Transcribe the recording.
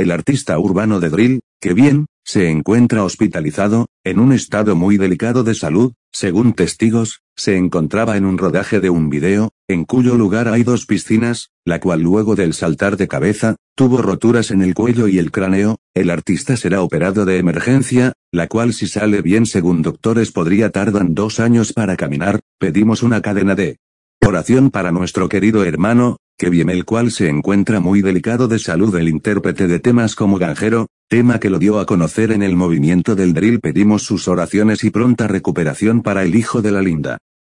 el artista urbano de Drill, que bien, se encuentra hospitalizado, en un estado muy delicado de salud, según testigos, se encontraba en un rodaje de un video, en cuyo lugar hay dos piscinas, la cual luego del saltar de cabeza, tuvo roturas en el cuello y el cráneo, el artista será operado de emergencia, la cual si sale bien según doctores podría tardar dos años para caminar, pedimos una cadena de oración para nuestro querido hermano, que bien el cual se encuentra muy delicado de salud el intérprete de temas como Ganjero, tema que lo dio a conocer en el movimiento del drill pedimos sus oraciones y pronta recuperación para el hijo de la linda.